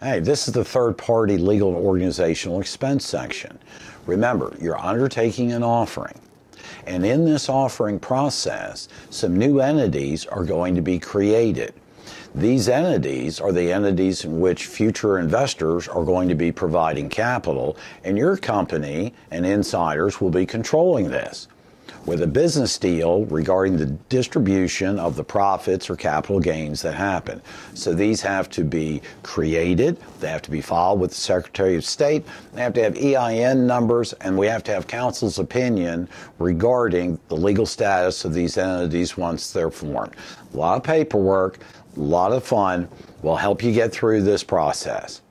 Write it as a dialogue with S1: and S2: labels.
S1: Hey, this is the third party legal and organizational expense section. Remember, you're undertaking an offering. And in this offering process, some new entities are going to be created. These entities are the entities in which future investors are going to be providing capital, and your company and insiders will be controlling this with a business deal regarding the distribution of the profits or capital gains that happen. So these have to be created, they have to be filed with the Secretary of State, they have to have EIN numbers, and we have to have counsel's opinion regarding the legal status of these entities once they're formed. A lot of paperwork, a lot of fun will help you get through this process.